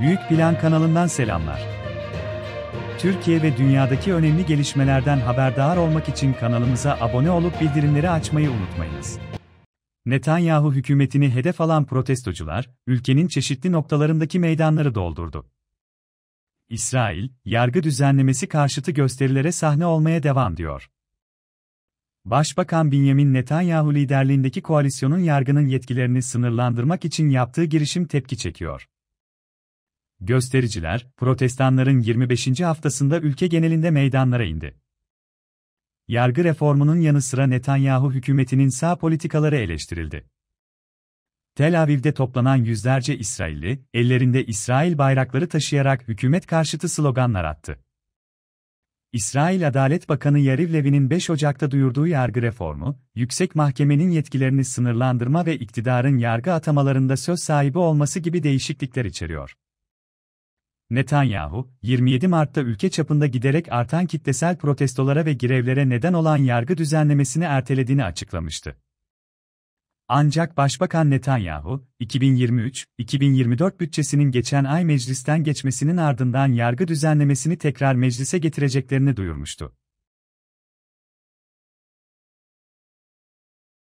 Büyük Plan kanalından selamlar. Türkiye ve dünyadaki önemli gelişmelerden haberdar olmak için kanalımıza abone olup bildirimleri açmayı unutmayınız. Netanyahu hükümetini hedef alan protestocular, ülkenin çeşitli noktalarındaki meydanları doldurdu. İsrail, yargı düzenlemesi karşıtı gösterilere sahne olmaya devam diyor. Başbakan Benjamin Netanyahu liderliğindeki koalisyonun yargının yetkilerini sınırlandırmak için yaptığı girişim tepki çekiyor. Göstericiler, protestanların 25. haftasında ülke genelinde meydanlara indi. Yargı reformunun yanı sıra Netanyahu hükümetinin sağ politikaları eleştirildi. Tel Aviv'de toplanan yüzlerce İsrailli, ellerinde İsrail bayrakları taşıyarak hükümet karşıtı sloganlar attı. İsrail Adalet Bakanı Yariv Levin'in 5 Ocak'ta duyurduğu yargı reformu, yüksek mahkemenin yetkilerini sınırlandırma ve iktidarın yargı atamalarında söz sahibi olması gibi değişiklikler içeriyor. Netanyahu, 27 Mart'ta ülke çapında giderek artan kitlesel protestolara ve girevlere neden olan yargı düzenlemesini ertelediğini açıklamıştı. Ancak Başbakan Netanyahu, 2023-2024 bütçesinin geçen ay meclisten geçmesinin ardından yargı düzenlemesini tekrar meclise getireceklerini duyurmuştu.